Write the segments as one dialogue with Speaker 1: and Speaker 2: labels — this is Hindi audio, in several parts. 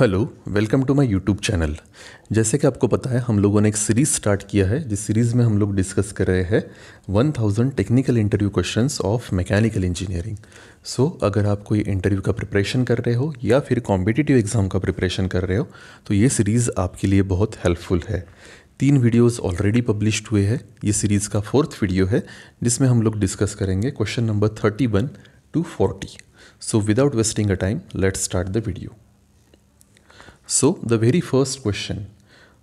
Speaker 1: Hello welcome to my YouTube channel जैसे कि आपको पता है हम लोगों ने एक सीरीज़ स्टार्ट किया है जिस सीरीज़ में हम लोग डिस्कस कर रहे हैं 1000 technical interview questions of mechanical engineering so अगर आप कोई इंटरव्यू का प्रिपरेशन कर रहे हो या फिर कॉम्पिटिटिव एग्ज़ाम का प्रिपरेशन कर रहे हो तो ये सीरीज़ आपके लिए बहुत हेल्पफुल है तीन वीडियोस ऑलरेडी पब्लिश्ड हुए हैं ये सीरीज़ का फोर्थ वीडियो है जिसमें हम लोग डिस्कस करेंगे question number thirty one two forty so without wasting a time let's start the video So, the very first question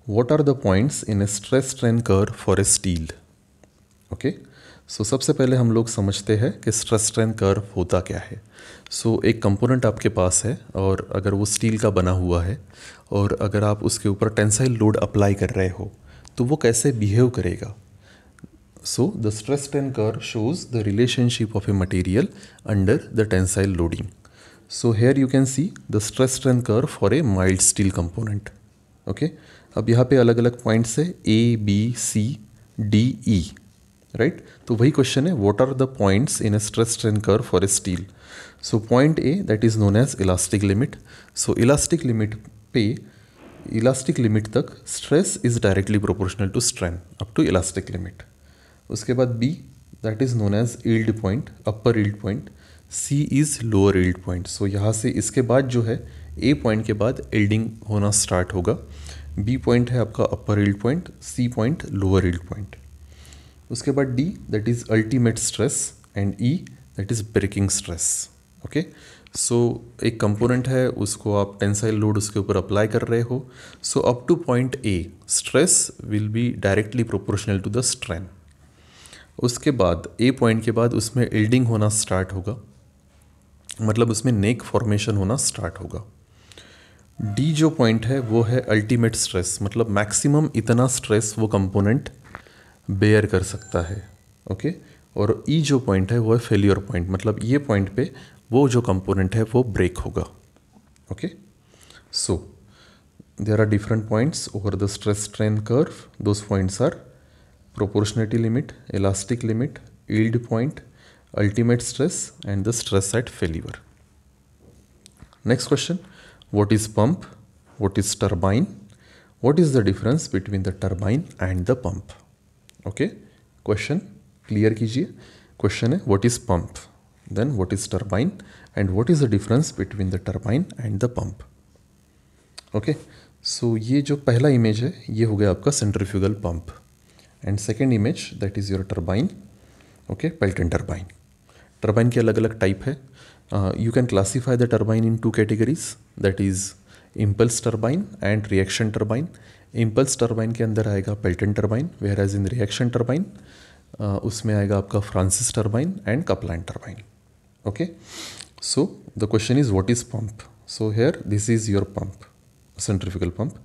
Speaker 1: what are the points in a stress strain curve for a steel? Okay okay? So so, सबसे पहले हम लोग समझते हैं कि स्ट्रेस स्ट्रेन कर्व होता क्या है सो so, एक कंपोनेंट आपके पास है और अगर वो स्टील का बना हुआ है और अगर आप उसके ऊपर टेंसाइल लोड अप्लाई कर रहे हो तो वो कैसे बिहेव करेगा so the stress strain curve shows the relationship of a material under the tensile loading so here you can see the stress strength curve for a mild steel component okay अब यहाँ पे अलग अलग पॉइंट्स है A B C D E right तो वही क्वेश्चन है what are the points in a stress strain curve for a steel so point A that is known as elastic limit so elastic limit पे इलास्टिक लिमिट तक stress is directly proportional to strain up to elastic limit उसके बाद B that is known as yield point upper yield point C is lower yield point so यहाँ से इसके बाद जो है ए पॉइंट के बाद एल्डिंग होना स्टार्ट होगा बी पॉइंट है आपका upper yield point C point lower yield point उसके बाद D that is ultimate stress and E that is breaking stress okay so एक कंपोनेंट है उसको आप टेंसाइल लोड उसके ऊपर अप्लाई कर रहे हो so up to point A stress will be directly proportional to the strength उसके बाद ए पॉइंट के बाद उसमें एल्डिंग होना स्टार्ट होगा मतलब उसमें नेक फॉर्मेशन होना स्टार्ट होगा डी जो पॉइंट है वो है अल्टीमेट स्ट्रेस मतलब मैक्सिमम इतना स्ट्रेस वो कंपोनेंट बेयर कर सकता है ओके और ई e जो पॉइंट है वो है फेल्योर पॉइंट मतलब ये पॉइंट पे वो जो कंपोनेंट है वो ब्रेक होगा okay so there are different points over the stress strain curve those points are proportionality limit elastic limit yield point ultimate stress and the stress at failure. Next question, what is pump? What is turbine? What is the difference between the turbine and the pump? Okay, question clear कीजिए क्वेश्चन है what is pump? Then what is turbine? And what is the difference between the turbine and the pump? Okay, so ये जो पहला इमेज है ये हो गया आपका centrifugal pump and second image that is your turbine okay Pelton turbine turbine के अलग अलग टाइप है you can classify the turbine in two categories that is impulse turbine and reaction turbine impulse turbine के अंदर आएगा Pelton turbine whereas in reaction turbine उसमें आएगा आपका Francis turbine and Kaplan turbine okay so the question is what is pump so here this is your pump centrifugal pump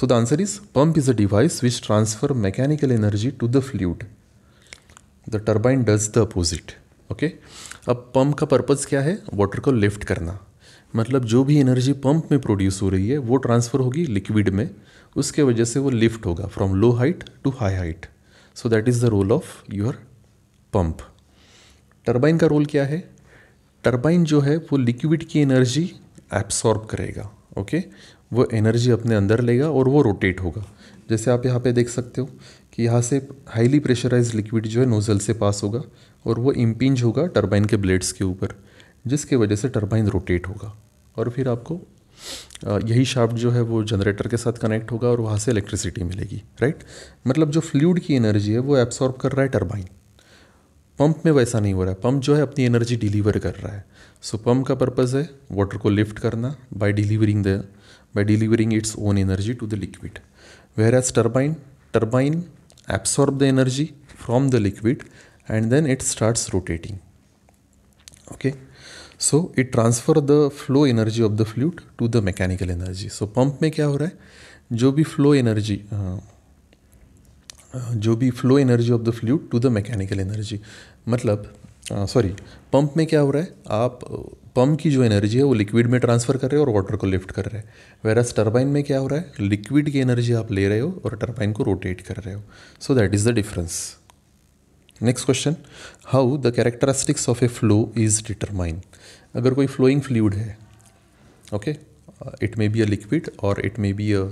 Speaker 1: so the answer is pump is a device which transfer mechanical energy to the fluid the turbine does the opposite okay अब पंप का पर्पज़ क्या है वाटर को लिफ्ट करना मतलब जो भी एनर्जी पंप में प्रोड्यूस हो रही है वो ट्रांसफ़र होगी लिक्विड में उसके वजह से वो लिफ्ट होगा from low height to high height so that is the role of your pump turbine का रोल क्या है टरबाइन जो है वो लिक्विड की एनर्जी एब्सॉर्ब करेगा ओके वो एनर्जी अपने अंदर लेगा और वो रोटेट होगा जैसे आप यहाँ पे देख सकते हो कि यहाँ से हाईली प्रेशराइज लिक्विड जो है नोज़ल से पास होगा और वो इम्पिंज होगा टर्बाइन के ब्लेड्स के ऊपर जिसके वजह से टर्बाइन रोटेट होगा और फिर आपको यही शाफ्ट जो है वो जनरेटर के साथ कनेक्ट होगा और वहाँ से इलेक्ट्रिसिटी मिलेगी राइट मतलब जो फ्लूड की एनर्जी है वो एब्सॉर्ब कर रहा है टर्बाइन पंप में वैसा नहीं हो रहा है पंप जो है अपनी एनर्जी डिलीवर कर रहा है सो पंप का पर्पज़ है वाटर को लिफ्ट करना by delivering the by delivering its own energy to the liquid whereas turbine turbine absorb the energy from the liquid and then it starts rotating okay so it transfer the flow energy of the fluid to the mechanical energy so pump में क्या हो रहा है जो भी फ्लो एनर्जी जो भी flow energy of the fluid to the mechanical energy मतलब सॉरी पंप में क्या हो रहा है आप पंप की जो एनर्जी है वो लिक्विड में ट्रांसफ़र कर रहे हो और वाटर को लिफ्ट कर रहे हैं वेरस टर्बाइन में क्या हो रहा है लिक्विड की एनर्जी आप ले रहे हो और टर्बाइन को रोटेट कर रहे हो so that is the difference next question how the characteristics of a flow is determine अगर कोई फ्लोइंग फ्लूड है okay it may be a liquid और it may be a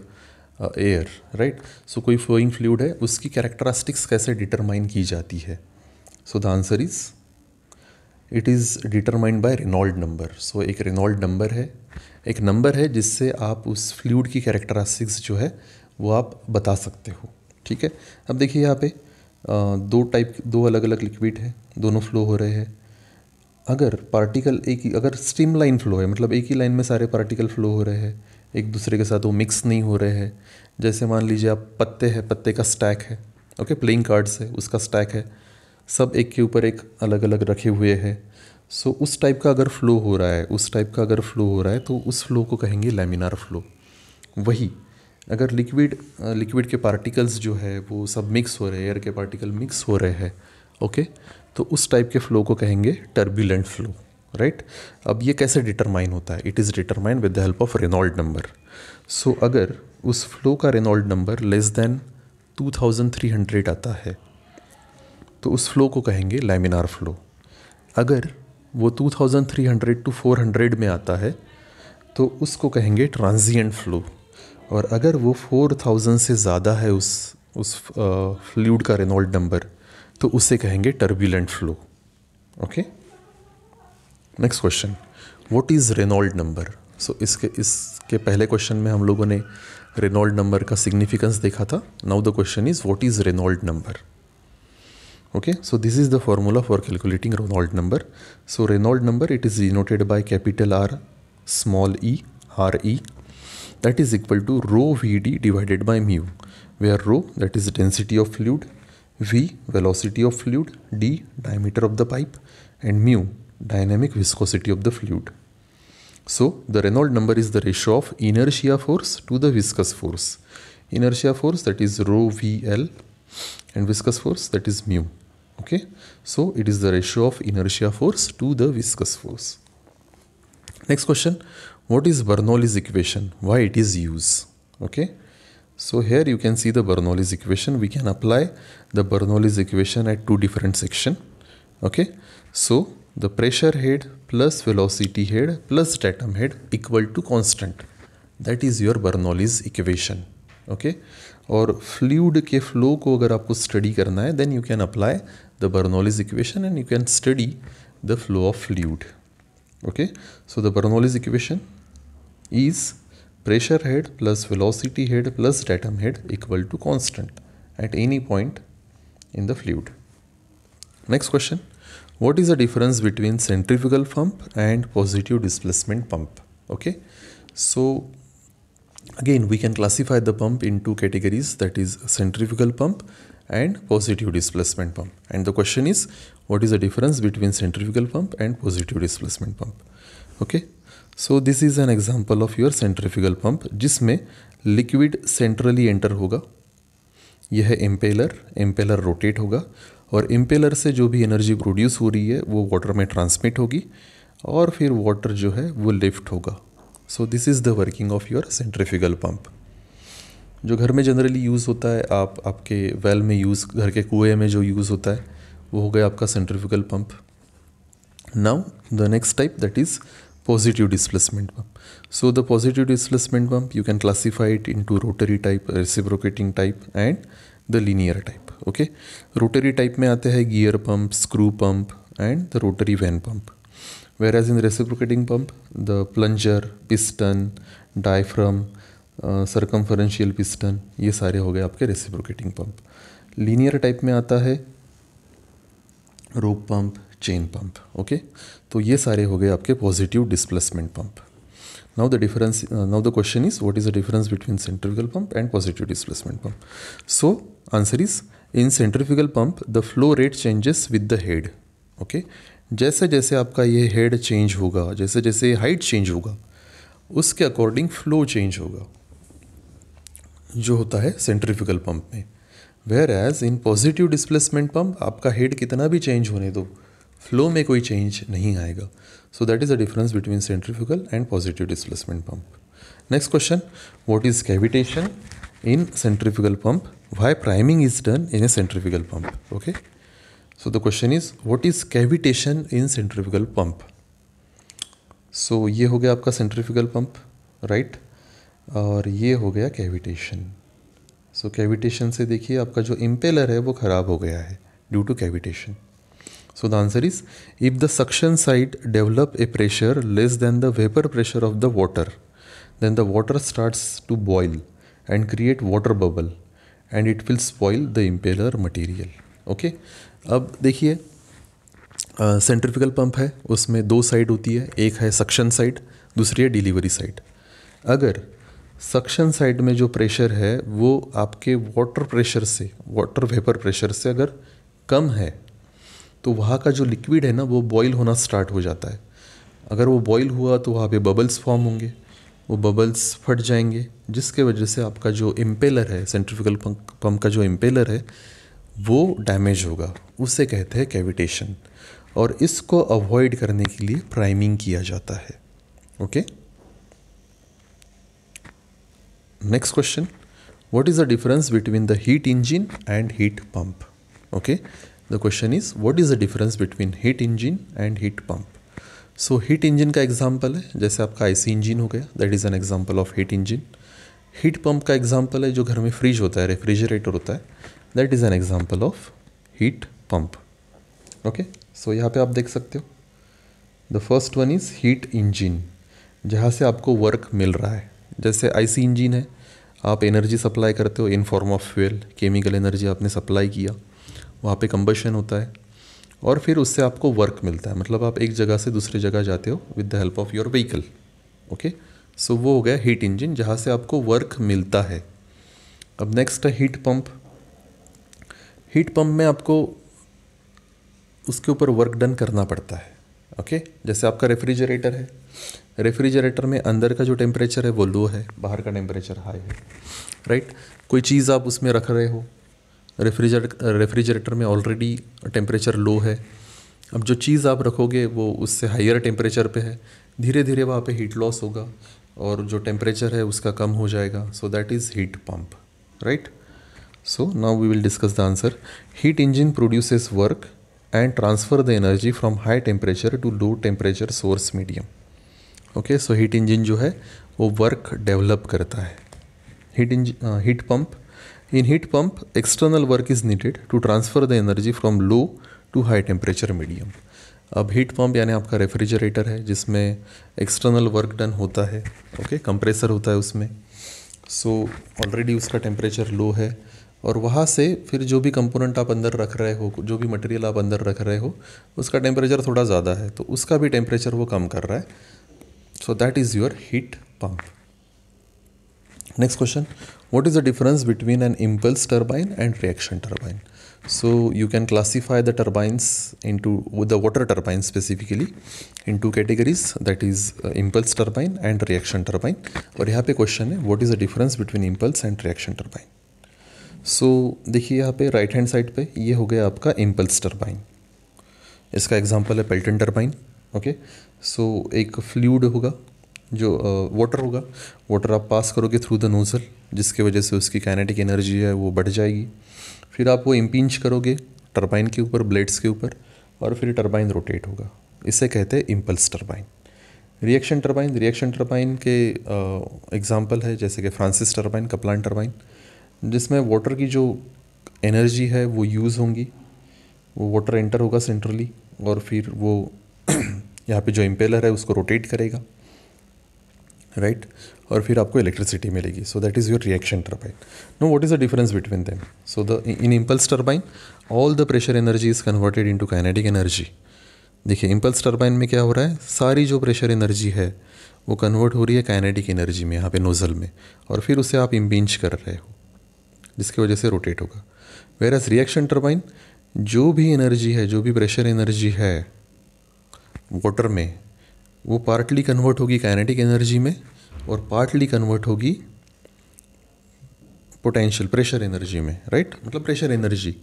Speaker 1: air right so कोई फ्लोइंग फ्लूड है उसकी कैरेक्टरिस्टिक्स कैसे डिटरमाइन की जाती है so the answer is it is determined by Reynold number so एक रेनॉल्ड नंबर है एक नंबर है जिससे आप उस फ्लूड की कैरेक्टरिस्टिक्स जो है वो आप बता सकते हो ठीक है अब देखिए यहाँ पे दो टाइप दो अलग अलग लिक्विड है दोनों फ्लो हो रहे हैं अगर पार्टिकल एक ही अगर स्ट्रीम लाइन फ्लो है मतलब एक ही लाइन में सारे पार्टिकल फ्लो हो रहे हैं एक दूसरे के साथ वो मिक्स नहीं हो रहे हैं जैसे मान लीजिए आप पत्ते हैं पत्ते का स्टैक है ओके प्लेइंग कार्ड्स है उसका स्टैक है सब एक के ऊपर एक अलग अलग रखे हुए हैं सो so, उस टाइप का अगर फ़्लो हो रहा है उस टाइप का अगर फ़्लो हो रहा है तो उस फ़्लो को कहेंगे लेमिनार फ़्लो वही अगर लिक्विड लिक्विड के पार्टिकल्स जो है वो सब मिक्स हो रहे हैं एयर के पार्टिकल मिक्स हो रहे हैं ओके तो उस टाइप के फ़्लो को कहेंगे टर्बुलेंट फ़्लो राइट अब ये कैसे डिटरमाइन होता है it is determine with the help of Reynold number so अगर उस फ्लो का रेनॉल्ड नंबर लेस देन 2300 आता है तो उस फ़्लो को कहेंगे लैमिनार फ़्लो अगर वो 2300 टू 400 में आता है तो उसको कहेंगे ट्रांजिएंट फ़्लो और अगर वो 4000 से ज़्यादा है उस उस फ्लूड का रेनॉल्ड नंबर तो उसे कहेंगे turbulent flow okay next question what is Reynold number so इसके इसके पहले क्वेश्चन में हम लोगों ने रेनॉल्ड नंबर का सिग्निफिकेंस देखा था now the question is what is Reynold number okay so this is the formula for calculating Reynolds number so Reynolds number it is denoted by capital R small e RE that is equal to rho VD divided by mu where rho that is density of fluid V velocity of fluid D diameter of the pipe and mu dynamic viscosity of the fluid so the Reynolds number is the ratio of inertia force to the viscous force inertia force that is rho VL and viscous force that is mu okay so it is the ratio of inertia force to the viscous force next question what is bernoulli's equation why it is used okay so here you can see the bernoulli's equation we can apply the bernoulli's equation at two different section okay so the pressure head plus velocity head plus datum head equal to constant that is your bernoulli's equation okay? और फ्लूड के फ्लो को अगर आपको स्टडी करना है then you can apply the Bernoulli's equation and you can study the flow of fluid. Okay, so the Bernoulli's equation is pressure head plus velocity head plus datum head equal to constant at any point in the fluid. Next question. What is the difference between centrifugal pump and positive displacement pump? Okay. So again we can classify the pump in two categories that is centrifugal pump and positive displacement pump. And the question is what is the difference between centrifugal pump and positive displacement pump? Okay. So this is an example of your centrifugal pump जिसमें लिक्विड सेंट्रली एंटर होगा यह एम्पेलर एम्पेलर रोटेट होगा और एम्पेलर से जो भी एनर्जी प्रोड्यूस हो रही है वो वाटर में ट्रांसमिट होगी और फिर वाटर जो है वो लिफ्ट होगा so this is the working of your centrifugal pump जो घर में जनरली यूज़ होता है आप आपके वेल में यूज़ घर के कुएँ में जो यूज़ होता है वो हो गया आपका centrifugal pump now the next type that is positive displacement pump so the positive displacement pump you can classify in two rotary type reciprocating type and the linear type okay rotary type में आते हैं gear pump screw pump and the rotary vane pump whereas in reciprocating pump the plunger piston diaphragm circumferential piston ये सारे हो गए आपके रेसिप्रोकेटिंग पंप लीनियर टाइप में आता है rope pump chain pump okay तो ये सारे हो गए आपके positive displacement pump now the difference now the question is what is the difference between centrifugal pump and positive displacement pump so answer is in centrifugal pump the flow rate changes with the head okay जैसे जैसे आपका ये हेड चेंज होगा जैसे जैसे हाइट चेंज होगा उसके अकॉर्डिंग फ्लो चेंज होगा जो होता है सेंट्रिफिकल पंप में whereas in positive displacement pump आपका हेड कितना भी चेंज होने दो फ्लो में कोई चेंज नहीं आएगा so that is the difference between centrifugal and positive displacement pump next question what is cavitation in centrifugal pump why priming is done in a centrifugal pump okay so the question is what is cavitation in centrifugal pump so ये हो गया आपका सेंट्रिफिकल पंप राइट और ये हो गया कैविटेशन सो कैविटेशन से देखिए आपका जो इम्पेलर है वो ख़राब हो गया है due to cavitation so the answer is if the suction side develop a pressure less than the vapour pressure of the water then the water starts to boil and create water bubble and it wills spoil the impeller material okay अब देखिए सेंट्रिफिकल पंप है उसमें दो साइड होती है एक है सक्शन साइड दूसरी है डिलीवरी साइड अगर सक्शन साइड में जो प्रेशर है वो आपके वाटर प्रेशर से वाटर वेपर प्रेशर से अगर कम है तो वहाँ का जो लिक्विड है ना वो बॉईल होना स्टार्ट हो जाता है अगर वो बॉईल हुआ तो वहाँ पे बबल्स फॉर्म होंगे वो बबल्स फट जाएंगे जिसके वजह से आपका जो इम्पेलर है सेंट्रिफिकल पंप का जो इम्पेलर है वो डैमेज होगा उसे कहते हैं कैविटेशन और इसको अवॉइड करने के लिए प्राइमिंग किया जाता है okay okay? Next question what is the difference between the heat engine and heat pump okay the question is what is the difference between heat engine and heat pump so heat engine का एग्जाम्पल है जैसे आपका आई सी इंजिन हो गया that is an example of heat engine heat pump का एग्जाम्पल है जो घर में फ्रिज होता है रेफ्रिजरेटर होता है that is an example of heat pump okay so यहाँ पे आप देख सकते हो the first one is heat engine जहाँ से आपको वर्क मिल रहा है जैसे आईसी इंजन है आप एनर्जी सप्लाई करते हो in form of fuel chemical energy आपने सप्लाई किया वहाँ पे कंबशन होता है और फिर उससे आपको वर्क मिलता है मतलब आप एक जगह से दूसरी जगह जाते हो with the help of your vehicle okay so वो हो गया हीट इंजन जहाँ से आपको वर्क मिलता है अब नेक्स्ट है हीट पम्प हीट पंप में आपको उसके ऊपर वर्क डन करना पड़ता है ओके जैसे आपका रेफ्रिजरेटर है रेफ्रिजरेटर में अंदर का जो टेम्परेचर है वो लो है बाहर का टेम्परेचर हाई है राइट कोई चीज़ आप उसमें रख रहे हो रेफ्रिजरेटर रेफ्रिजरेटर में ऑलरेडी टेम्परेचर लो है अब जो चीज़ आप रखोगे वो उससे हायर टेम्परेचर पे है धीरे धीरे वहाँ पे हीट लॉस होगा और जो टेम्परेचर है उसका कम हो जाएगा so that is heat pump right so now we will discuss the answer heat engine produce work and transfer the energy from high temperature to low temperature source medium okay so heat engine जो है वो वर्क डेवलप करता है heat engine heat pump in heat pump external work is needed to transfer the energy from low to high temperature medium अब हीट पंप यानी आपका रेफ्रिजरेटर है जिसमें एक्सटर्नल वर्क डन होता है ओके कंप्रेसर होता है उसमें सो so, ऑलरेडी उसका टेम्परेचर लो है और वहाँ से फिर जो भी कंपोनेंट आप अंदर रख रहे हो जो भी मटेरियल आप अंदर रख रहे हो उसका टेम्परेचर थोड़ा ज़्यादा है तो उसका भी टेम्परेचर वो कम कर रहा है so that is your heat pump next question what is the difference between an impulse turbine and reaction turbine so you can classify the turbines into with the water turbine specifically in two categories that is uh, impulse turbine and reaction turbine aur yaha pe question hai what is the difference between impulse and reaction turbine सो देखिए यहाँ पे राइट हैंड साइड पे ये हो गया आपका इम्पल्स टर्बाइन इसका एग्जांपल है पेल्टन टर्बाइन ओके सो एक फ्लूड होगा जो वाटर होगा वाटर आप पास करोगे थ्रू द नोज़ल जिसके वजह से उसकी काइनेटिक एनर्जी है वो बढ़ जाएगी फिर आप वो इम्पिंच करोगे टरबाइन के ऊपर ब्लेड्स के ऊपर और फिर टरबाइन रोटेट होगा इसे कहते हैं impulse turbine reaction turbine reaction turbine के एग्ज़ाम्पल है जैसे कि फ्रांसिस टरबाइन कपलान टरबाइन जिसमें वाटर की जो एनर्जी है वो यूज़ होंगी वो वाटर एंटर होगा सेंट्रली और फिर वो यहाँ पे जो इम्पेलर है उसको रोटेट करेगा राइट right? और फिर आपको इलेक्ट्रिसिटी मिलेगी so that is your reaction turbine no what is the difference between them so the in impulse turbine all the pressure energy is converted to kinetic energy देखिए इम्पल्स टर्बाइन में क्या हो रहा है सारी जो प्रेशर एनर्जी है वो कन्वर्ट हो रही है काइनेटिक एनर्जी में यहाँ पे नोज़ल में और फिर उसे आप इम्पिंच कर रहे हो जिसकी वजह से रोटेट होगा वेर एज रिएक्शन टर्बाइन जो भी एनर्जी है जो भी प्रेशर एनर्जी है वाटर में वो पार्टली कन्वर्ट होगी काइनेटिक एनर्जी में और पार्टली कन्वर्ट होगी पोटेंशियल प्रेशर एनर्जी में राइट मतलब प्रेशर एनर्जी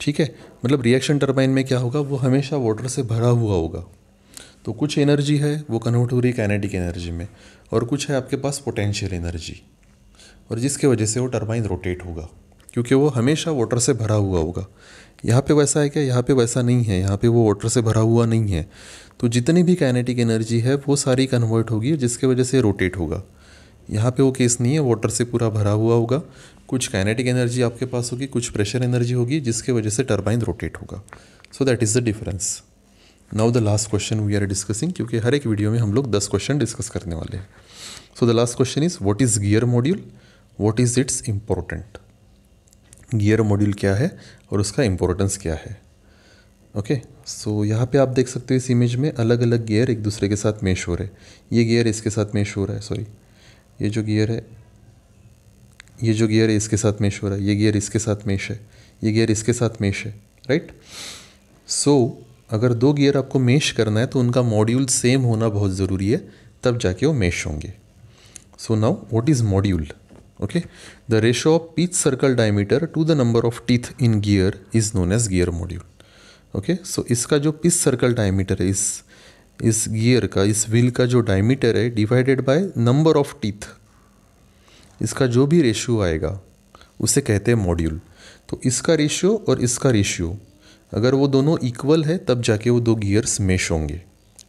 Speaker 1: ठीक है मतलब रिएक्शन टर्बाइन में क्या होगा वो हमेशा वाटर से भरा हुआ होगा तो कुछ एनर्जी है वो कन्वर्ट हो रही है काइनेटिक एनर्जी में और कुछ है आपके पास पोटेंशियल एनर्जी और जिसके वजह से वो टर्बाइन रोटेट होगा क्योंकि वो हमेशा वाटर से भरा हुआ होगा यहाँ पे वैसा है क्या यहाँ पे वैसा नहीं है यहाँ पे वो वाटर से भरा हुआ नहीं है तो जितनी भी काइनेटिक एनर्जी है वो सारी कन्वर्ट होगी जिसके वजह से रोटेट होगा यहाँ पे वो केस नहीं है वाटर से पूरा भरा हुआ होगा कुछ काइनेटिक एनर्जी आपके पास होगी कुछ प्रेशर एनर्जी होगी जिसके वजह से टर्बाइन रोटेट होगा so that is the difference now the last question we are discussing क्योंकि हर एक वीडियो में हम लोग दस क्वेश्चन डिस्कस करने वाले हैं so the last question is what is gear module what is its important gear module क्या है और उसका इम्पोर्टेंस क्या है ओके सो यहाँ पे आप देख सकते हो इस इमेज में अलग अलग गियर एक दूसरे के साथ मेश हो रहे ये गियर इसके साथ मेश हो रहा है सॉरी ये जो गियर है ये जो गियर है इसके साथ मेश हो रहा है ये गियर इसके साथ मेश है ये गियर इसके साथ मेश है राइट सो so, अगर दो गियर आपको मेश करना है तो उनका मॉड्यूल सेम होना बहुत ज़रूरी है तब जाके वो मेश होंगे so now what is module okay the ratio of each circle diameter to the number of teeth in gear is known as gear module okay so इसका जो पिस सर्कल डायमीटर है इस इस गियर का इस व्हील का जो डायमीटर है divided by number of teeth इसका जो भी रेशियो आएगा उसे कहते हैं मॉड्यूल तो इसका रेशियो और इसका रेशियो अगर वो दोनों इक्वल है तब जाके वो दो गियर्स मेश होंगे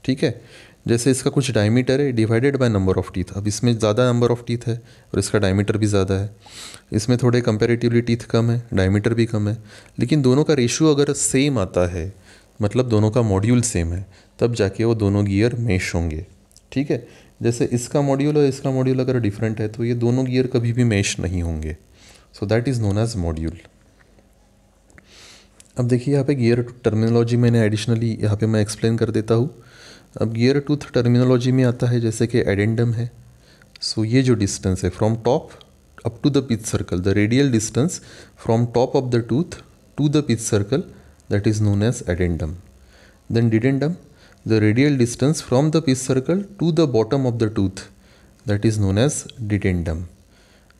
Speaker 1: ठीक है जैसे इसका कुछ डायमीटर है divided by number of teeth अब इसमें ज़्यादा नंबर ऑफ टीथ है और इसका डायमीटर भी ज़्यादा है इसमें थोड़े कंपेरेटिवली टीथ कम है डायमीटर भी कम है लेकिन दोनों का रेशियो अगर सेम आता है मतलब दोनों का मॉड्यूल सेम है तब जाके वो दोनों गियर मेश होंगे ठीक है जैसे इसका मॉड्यूल और इसका मॉड्यूल अगर डिफरेंट है तो ये दोनों गियर कभी भी मेश नहीं होंगे so that is known as module अब देखिए यहाँ पे गियर टर्मिनोलॉजी मैंने एडिशनली यहाँ पे मैं एक्सप्लेन कर देता हूँ अब गियर टूथ टर्मिनोलॉजी में आता है जैसे कि एडेंडम है सो ये जो डिस्टेंस है from top up to the pitch circle the radial distance from top of the tooth to the pitch circle that is known as addendum then dedendum the radial distance from the pitch circle to the bottom of the tooth that is known as dedendum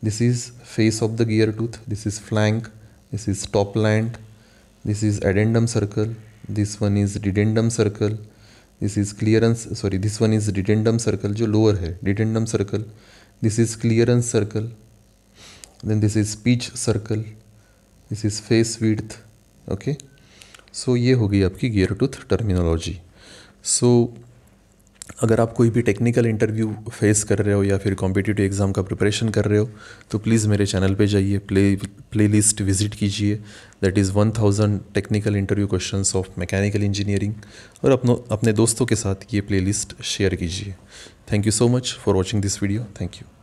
Speaker 1: this is face of the gear tooth this is flank this is top land this is addendum circle this one is डिडेंडम circle this is clearance sorry this one is dedendum circle जो लोअर है dedendum circle this is clearance circle then this is pitch circle this is face width okay so ये हो गई आपकी gear tooth terminology so so, अगर आप कोई भी टेक्निकल इंटरव्यू फेस कर रहे हो या फिर कॉम्पिटिटिव एग्ज़ाम का प्रिपरेशन कर रहे हो तो प्लीज़ मेरे चैनल पे जाइए प्ले प्ले लिस्ट विजिट कीजिए that is one thousand technical interview question of mechanical engineering और अपनो अपने दोस्तों के साथ ये प्ले लिस्ट शेयर कीजिए thank you so much for watching this video thank you